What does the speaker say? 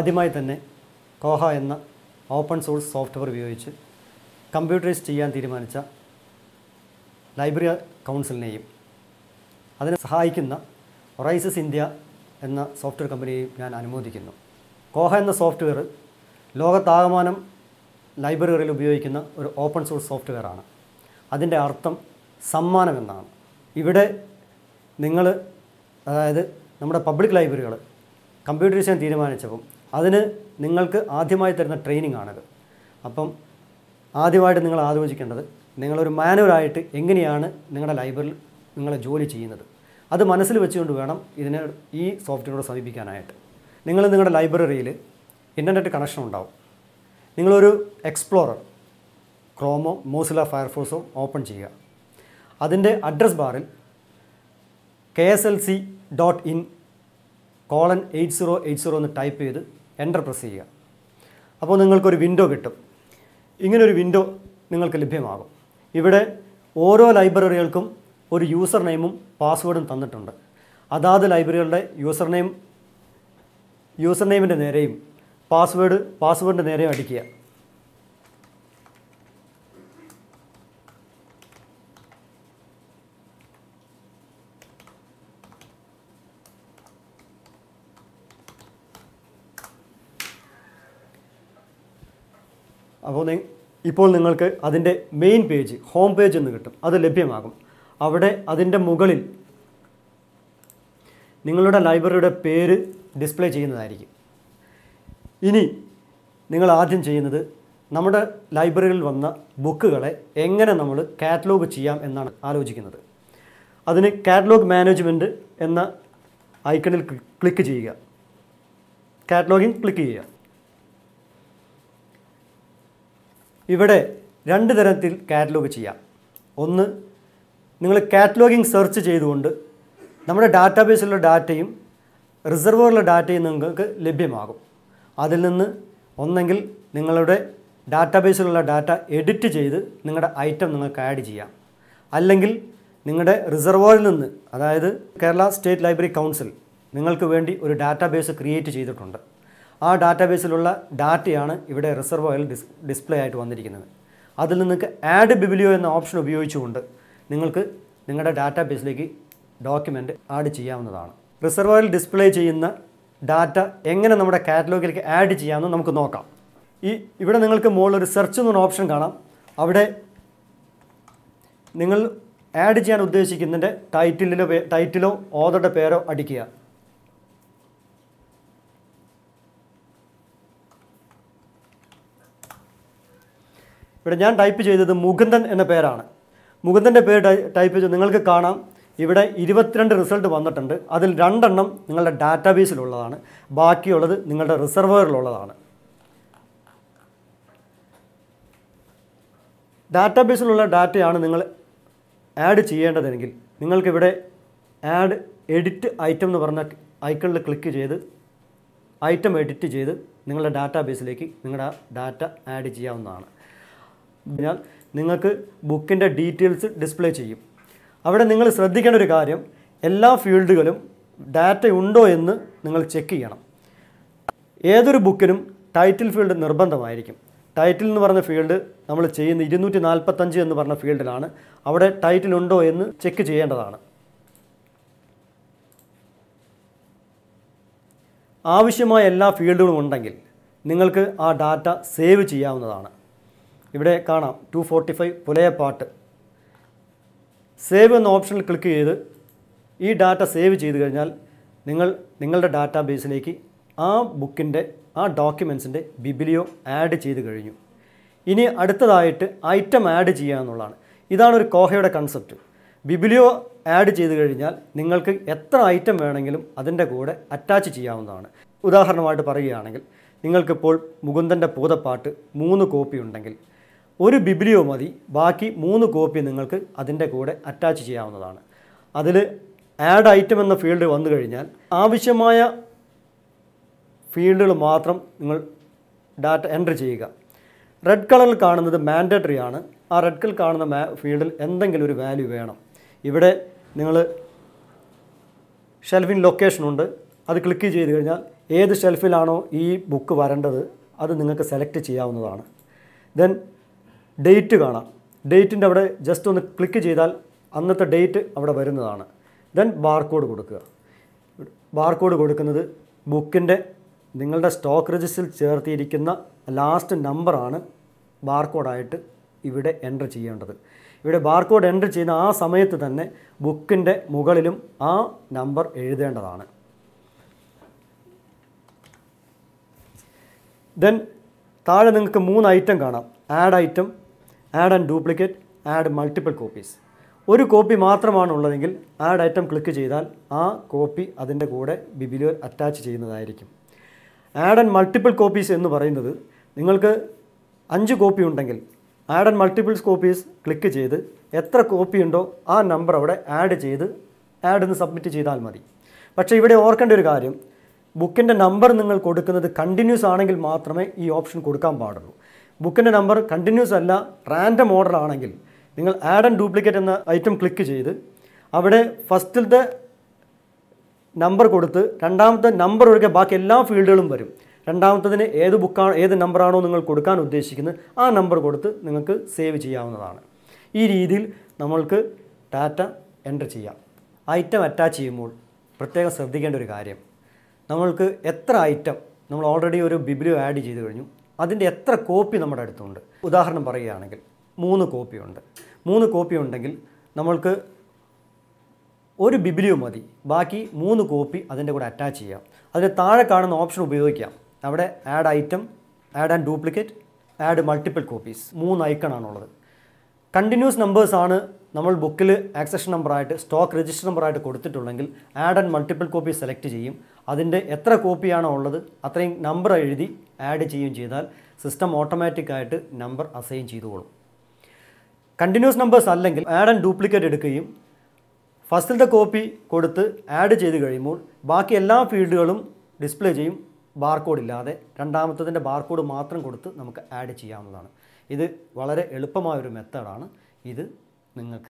ആദ്യമായി തന്നെ കോഹ എന്ന ഓപ്പൺ സോഴ്സ് സോഫ്റ്റ്വെയർ ഉപയോഗിച്ച് കമ്പ്യൂട്ടറൈസ് ചെയ്യാൻ തീരുമാനിച്ച ലൈബ്രറി കൗൺസിലിനെയും അതിനെ സഹായിക്കുന്ന റൈസസ് ഇന്ത്യ എന്ന സോഫ്റ്റ്വെയർ കമ്പനിയെയും ഞാൻ അനുമോദിക്കുന്നു കോഹ എന്ന സോഫ്റ്റ്വെയർ ലോകത്താകമാനം ലൈബ്രറികളിൽ ഉപയോഗിക്കുന്ന ഒരു ഓപ്പൺ സോഴ്സ് സോഫ്റ്റ്വെയർ ആണ് അതിൻ്റെ അർത്ഥം സമ്മാനം എന്നാണ് ഇവിടെ നിങ്ങൾ അതായത് നമ്മുടെ പബ്ലിക് ലൈബ്രറികൾ കമ്പ്യൂട്ടറൈസ് ചെയ്യാൻ തീരുമാനിച്ചപ്പം അതിന് നിങ്ങൾക്ക് ആദ്യമായി തരുന്ന ട്രെയിനിങ് ആണത് അപ്പം ആദ്യമായിട്ട് നിങ്ങൾ ആലോചിക്കേണ്ടത് നിങ്ങളൊരു മാനുവലായിട്ട് എങ്ങനെയാണ് നിങ്ങളുടെ ലൈബ്രറിയിൽ നിങ്ങളെ ജോലി ചെയ്യുന്നത് അത് മനസ്സിൽ വെച്ചുകൊണ്ട് വേണം ഇതിനെ ഈ സോഫ്റ്റ്വെയറോട് സമീപിക്കാനായിട്ട് നിങ്ങൾ നിങ്ങളുടെ ലൈബ്രറിയിൽ ഇൻ്റർനെറ്റ് കണക്ഷൻ ഉണ്ടാവും നിങ്ങളൊരു എക്സ്പ്ലോറർ ക്രോമോ മോസില ഫയർഫോഴ്സോ ഓപ്പൺ ചെയ്യുക അതിൻ്റെ അഡ്രസ് ബാറിൽ K S L C dot in colon eight zero eight zero എന്ന് ടൈപ്പ് ചെയ്ത് എൻ്റർ പ്രസ് ചെയ്യുക അപ്പോൾ നിങ്ങൾക്കൊരു വിൻഡോ കിട്ടും ഇങ്ങനൊരു വിൻഡോ നിങ്ങൾക്ക് ലഭ്യമാകും ഇവിടെ ഓരോ ലൈബ്രറികൾക്കും ഒരു യൂസർ നെയിമും പാസ്വേഡും തന്നിട്ടുണ്ട് അതാത് ലൈബ്രറികളുടെ യൂസർ നെയിം യൂസർ നെയിമിൻ്റെ നേരെയും പാസ്വേഡ് പാസ്വേഡിൻ്റെ നേരെയും അടിക്കുക അപ്പോൾ ഇപ്പോൾ നിങ്ങൾക്ക് അതിൻ്റെ മെയിൻ പേജ് ഹോം പേജ് എന്ന് കിട്ടും അത് ലഭ്യമാകും അവിടെ അതിൻ്റെ മുകളിൽ നിങ്ങളുടെ ലൈബ്രറിയുടെ പേര് ഡിസ്പ്ലേ ചെയ്യുന്നതായിരിക്കും ഇനി നിങ്ങൾ ആദ്യം ചെയ്യുന്നത് നമ്മുടെ ലൈബ്രറിയിൽ വന്ന ബുക്കുകളെ എങ്ങനെ നമ്മൾ കാറ്റലോഗ് ചെയ്യാം എന്നാണ് ആലോചിക്കുന്നത് അതിന് കാറ്റലോഗ് മാനേജ്മെൻറ്റ് എന്ന ഐക്കണിൽ ക്ലിക്ക് ചെയ്യുക കാറ്റലോഗിൽ ക്ലിക്ക് ചെയ്യുക ഇവിടെ രണ്ട് തരത്തിൽ കാറ്റലോഗ് ചെയ്യാം ഒന്ന് നിങ്ങൾ കാറ്റലോഗിങ് സെർച്ച് ചെയ്തുകൊണ്ട് നമ്മുടെ ഡാറ്റാബേസിലുള്ള ഡാറ്റയും റിസർവറിലെ ഡാറ്റയും നിങ്ങൾക്ക് ലഭ്യമാകും അതിൽ നിന്ന് ഒന്നെങ്കിൽ നിങ്ങളുടെ ഡാറ്റാബേസിലുള്ള ഡാറ്റ എഡിറ്റ് ചെയ്ത് നിങ്ങളുടെ ഐറ്റം നിങ്ങൾക്ക് ആഡ് ചെയ്യാം അല്ലെങ്കിൽ നിങ്ങളുടെ റിസർവറിൽ നിന്ന് അതായത് കേരള സ്റ്റേറ്റ് ലൈബ്രറി കൗൺസിൽ നിങ്ങൾക്ക് വേണ്ടി ഒരു ഡാറ്റാബേസ് ക്രിയേറ്റ് ചെയ്തിട്ടുണ്ട് ആ ബേസിലുള്ള ഡാറ്റയാണ് ഇവിടെ റിസർവ് ഓയിൽ ഡിസ് ഡിസ്പ്ലേ ആയിട്ട് വന്നിരിക്കുന്നത് അതിൽ നിങ്ങൾക്ക് ആഡ് ബിബിലിയോ എന്ന ഓപ്ഷൻ ഉപയോഗിച്ചുകൊണ്ട് നിങ്ങൾക്ക് നിങ്ങളുടെ ഡാറ്റാബേസിലേക്ക് ഡോക്യുമെൻറ്റ് ആഡ് ചെയ്യാവുന്നതാണ് റിസർവ് ഓയിൽ ഡിസ്പ്ലേ ചെയ്യുന്ന ഡാറ്റ എങ്ങനെ നമ്മുടെ കാറ്റലോഗിലേക്ക് ആഡ് ചെയ്യാമെന്ന് നമുക്ക് നോക്കാം ഈ ഇവിടെ നിങ്ങൾക്ക് മുകളിൽ ഒരു സെർച്ച് എന്നൊരു ഓപ്ഷൻ കാണാം അവിടെ നിങ്ങൾ ആഡ് ചെയ്യാൻ ഉദ്ദേശിക്കുന്നതിൻ്റെ ടൈറ്റിലിലോ ടൈറ്റിലോ ഓതറുടെ പേരോ അടിക്കുക ഇവിടെ ഞാൻ ടൈപ്പ് ചെയ്തത് മുകുന്ദൻ എന്ന പേരാണ് മുകുന്ദൻ്റെ പേര് ടൈപ്പ് ചെയ്ത് നിങ്ങൾക്ക് കാണാം ഇവിടെ ഇരുപത്തിരണ്ട് റിസൾട്ട് വന്നിട്ടുണ്ട് അതിൽ രണ്ടെണ്ണം നിങ്ങളുടെ ഡാറ്റാബേസിലുള്ളതാണ് ബാക്കിയുള്ളത് നിങ്ങളുടെ റിസർവറിലുള്ളതാണ് ഡാറ്റാബേസിലുള്ള ഡാറ്റയാണ് നിങ്ങൾ ആഡ് ചെയ്യേണ്ടതെങ്കിൽ നിങ്ങൾക്കിവിടെ ആഡ് എഡിറ്റ് ഐറ്റം എന്ന് പറഞ്ഞ ഐക്കണിൽ ക്ലിക്ക് ചെയ്ത് ഐറ്റം എഡിറ്റ് ചെയ്ത് നിങ്ങളുടെ ഡാറ്റാബേസിലേക്ക് നിങ്ങളുടെ ഡാറ്റ ആഡ് ചെയ്യാവുന്നതാണ് കഴിഞ്ഞാൽ നിങ്ങൾക്ക് ബുക്കിൻ്റെ ഡീറ്റെയിൽസ് ഡിസ്പ്ലേ ചെയ്യും അവിടെ നിങ്ങൾ ശ്രദ്ധിക്കേണ്ട ഒരു കാര്യം എല്ലാ ഫീൽഡുകളും ഡാറ്റ ഉണ്ടോ എന്ന് നിങ്ങൾ ചെക്ക് ചെയ്യണം ഏതൊരു ബുക്കിനും ടൈറ്റിൽ ഫീൽഡ് നിർബന്ധമായിരിക്കും ടൈറ്റിൽ എന്ന് പറഞ്ഞ ഫീൽഡ് നമ്മൾ ചെയ്യുന്ന ഇരുന്നൂറ്റി നാൽപ്പത്തഞ്ച് എന്ന് പറഞ്ഞ ഫീൽഡിലാണ് അവിടെ ടൈറ്റിൽ ഉണ്ടോ എന്ന് ചെക്ക് ചെയ്യേണ്ടതാണ് ആവശ്യമായ എല്ലാ ഫീൽഡുകളും ഉണ്ടെങ്കിൽ നിങ്ങൾക്ക് ആ ഡാറ്റ സേവ് ചെയ്യാവുന്നതാണ് ഇവിടെ കാണാം ടു ഫോർട്ടി ഫൈവ് പുലയപ്പാട്ട് സേവ് എന്ന ഓപ്ഷനിൽ ക്ലിക്ക് ചെയ്ത് ഈ ഡാറ്റ സേവ് ചെയ്ത് കഴിഞ്ഞാൽ നിങ്ങൾ നിങ്ങളുടെ ബേസിലേക്ക് ആ ബുക്കിൻ്റെ ആ ഡോക്യുമെൻസിൻ്റെ ബിബിലിയോ ആഡ് ചെയ്ത് കഴിഞ്ഞു ഇനി അടുത്തതായിട്ട് ഐറ്റം ആഡ് ചെയ്യുക എന്നുള്ളതാണ് ഇതാണ് ഒരു കോഹയുടെ കൺസെപ്റ്റ് ബിബിലിയോ ആഡ് ചെയ്ത് കഴിഞ്ഞാൽ നിങ്ങൾക്ക് എത്ര ഐറ്റം വേണമെങ്കിലും അതിൻ്റെ കൂടെ അറ്റാച്ച് ചെയ്യാവുന്നതാണ് ഉദാഹരണമായിട്ട് പറയുകയാണെങ്കിൽ നിങ്ങൾക്കിപ്പോൾ മുകുന്ദൻ്റെ പൂതപ്പാട്ട് മൂന്ന് കോപ്പി ഉണ്ടെങ്കിൽ ഒരു ബിബ്ലിയോ മതി ബാക്കി മൂന്ന് കോപ്പി നിങ്ങൾക്ക് അതിൻ്റെ കൂടെ അറ്റാച്ച് ചെയ്യാവുന്നതാണ് അതിൽ ആഡ് ഐറ്റം എന്ന ഫീൽഡ് വന്നു കഴിഞ്ഞാൽ ആവശ്യമായ ഫീൽഡുകൾ മാത്രം നിങ്ങൾ ഡാറ്റ എൻ്റർ ചെയ്യുക റെഡ് കളറിൽ കാണുന്നത് മാൻഡേറ്ററി ആണ് ആ റെഡ് കളർ കാണുന്ന ഫീൽഡിൽ എന്തെങ്കിലും ഒരു വാല്യൂ വേണം ഇവിടെ നിങ്ങൾ ഷെൽഫിൻ ലൊക്കേഷനുണ്ട് അത് ക്ലിക്ക് ചെയ്ത് കഴിഞ്ഞാൽ ഏത് ഷെൽഫിലാണോ ഈ ബുക്ക് വരേണ്ടത് അത് നിങ്ങൾക്ക് സെലക്ട് ചെയ്യാവുന്നതാണ് ദെൻ ഡേറ്റ് കാണാം ഡേറ്റിൻ്റെ അവിടെ ജസ്റ്റ് ഒന്ന് ക്ലിക്ക് ചെയ്താൽ അന്നത്തെ ഡേറ്റ് അവിടെ വരുന്നതാണ് ദെൻ ബാർകോഡ് കൊടുക്കുക ബാർകോഡ് കൊടുക്കുന്നത് ബുക്കിൻ്റെ നിങ്ങളുടെ സ്റ്റോക്ക് രജിസ്റ്ററിൽ ചേർത്തിയിരിക്കുന്ന ലാസ്റ്റ് നമ്പറാണ് ബാർകോഡായിട്ട് ഇവിടെ എൻ്റർ ചെയ്യേണ്ടത് ഇവിടെ ബാർകോഡ് എൻ്റർ ചെയ്യുന്ന ആ സമയത്ത് തന്നെ ബുക്കിൻ്റെ മുകളിലും ആ നമ്പർ എഴുതേണ്ടതാണ് ദെൻ താഴെ നിങ്ങൾക്ക് മൂന്ന് ഐറ്റം കാണാം add item add and duplicate add multiple copies ഒരു കോപ്പി മാത്രമാണ് ഉള്ളതെങ്കിൽ ആഡ് ഐറ്റം ക്ലിക്ക് ചെയ്താൽ ആ കോപ്പി അതിൻ്റെ കൂടെ ബിബിലിയോ അറ്റാച്ച് ചെയ്യുന്നതായിരിക്കും ആഡ് ആൻഡ് മൾട്ടിപ്പിൾ കോപ്പീസ് എന്ന് പറയുന്നത് നിങ്ങൾക്ക് അഞ്ച് കോപ്പി ഉണ്ടെങ്കിൽ add and multiples copies click ചെയ്ത് എത്ര കോപ്പി ഉണ്ടോ ആ നമ്പർ അവിടെ ആഡ് ചെയ്ത് ആഡ് എന്ന് സബ്മിറ്റ് ചെയ്താൽ മതി പക്ഷേ ഇവിടെ ഓർക്കേണ്ട ഒരു കാര്യം ബുക്കിൻ്റെ നമ്പർ നിങ്ങൾ കൊടുക്കുന്നത് കണ്ടിന്യൂസ് ആണെങ്കിൽ മാത്രമേ ഈ ഓപ്ഷൻ കൊടുക്കാൻ പാടുള്ളൂ ബുക്കിൻ്റെ നമ്പർ കണ്ടിന്യൂസ് അല്ല റാൻഡം ഓർഡർ ആണെങ്കിൽ നിങ്ങൾ ആഡ് ആൻഡ് ഡ്യൂപ്ലിക്കേറ്റ് എന്ന ഐറ്റം ക്ലിക്ക് ചെയ്ത് അവിടെ ഫസ്റ്റിലത്തെ നമ്പർ കൊടുത്ത് രണ്ടാമത്തെ നമ്പർ ഒഴികെ ബാക്കി എല്ലാ ഫീൽഡുകളും വരും രണ്ടാമത്തതിന് ഏത് ബുക്കാണ് ഏത് നമ്പറാണോ നിങ്ങൾ കൊടുക്കാൻ ഉദ്ദേശിക്കുന്നത് ആ നമ്പർ കൊടുത്ത് നിങ്ങൾക്ക് സേവ് ചെയ്യാവുന്നതാണ് ഈ രീതിയിൽ നമ്മൾക്ക് ഡാറ്റ എൻ്റർ ചെയ്യാം ഐറ്റം അറ്റാച്ച് ചെയ്യുമ്പോൾ പ്രത്യേകം ശ്രദ്ധിക്കേണ്ട ഒരു കാര്യം നമ്മൾക്ക് എത്ര ഐറ്റം നമ്മൾ ഓൾറെഡി ഒരു ബിബിലിയോ ആഡ് ചെയ്ത് കഴിഞ്ഞു അതിൻ്റെ എത്ര കോപ്പി നമ്മുടെ അടുത്തുണ്ട് ഉദാഹരണം പറയുകയാണെങ്കിൽ മൂന്ന് കോപ്പിയുണ്ട് മൂന്ന് കോപ്പി ഉണ്ടെങ്കിൽ നമ്മൾക്ക് ഒരു ബിബിലിയോ മതി ബാക്കി മൂന്ന് കോപ്പി അതിൻ്റെ കൂടെ അറ്റാച്ച് ചെയ്യാം അതിന് താഴെ കാണുന്ന ഓപ്ഷൻ ഉപയോഗിക്കാം അവിടെ add item add and duplicate add multiple copies മൂന്ന് ഐക്കണാണുള്ളത് കണ്ടിന്യൂസ് നമ്പേഴ്സാണ് നമ്മൾ ബുക്കിൽ ആക്സഷൻ നമ്പറായിട്ട് സ്റ്റോക്ക് രജിസ്റ്റർ നമ്പറായിട്ട് കൊടുത്തിട്ടുണ്ടെങ്കിൽ add and multiple copy select ചെയ്യും അതിൻ്റെ എത്ര കോപ്പിയാണോ ഉള്ളത് അത്രയും നമ്പർ എഴുതി ആഡ് ചെയ്യുകയും ചെയ്താൽ സിസ്റ്റം ഓട്ടോമാറ്റിക്കായിട്ട് നമ്പർ അസൈൻ ചെയ്തുകൊള്ളും കണ്ടിന്യൂസ് നമ്പേഴ്സ് അല്ലെങ്കിൽ ആഡ് ആൻഡ് ഡ്യൂപ്ലിക്കേറ്റ് എടുക്കുകയും ഫസ്റ്റിലത്തെ കോപ്പി കൊടുത്ത് ആഡ് ചെയ്ത് കഴിയുമ്പോൾ ബാക്കി എല്ലാ ഫീൽഡുകളും ഡിസ്പ്ലേ ചെയ്യും ബാർകോഡ് ഇല്ലാതെ രണ്ടാമത്തതിൻ്റെ ബാർകോഡ് മാത്രം കൊടുത്ത് നമുക്ക് ആഡ് ചെയ്യാവുന്നതാണ് ഇത് വളരെ എളുപ്പമായൊരു മെത്തേഡാണ് ഇത് നിങ്ങൾക്ക്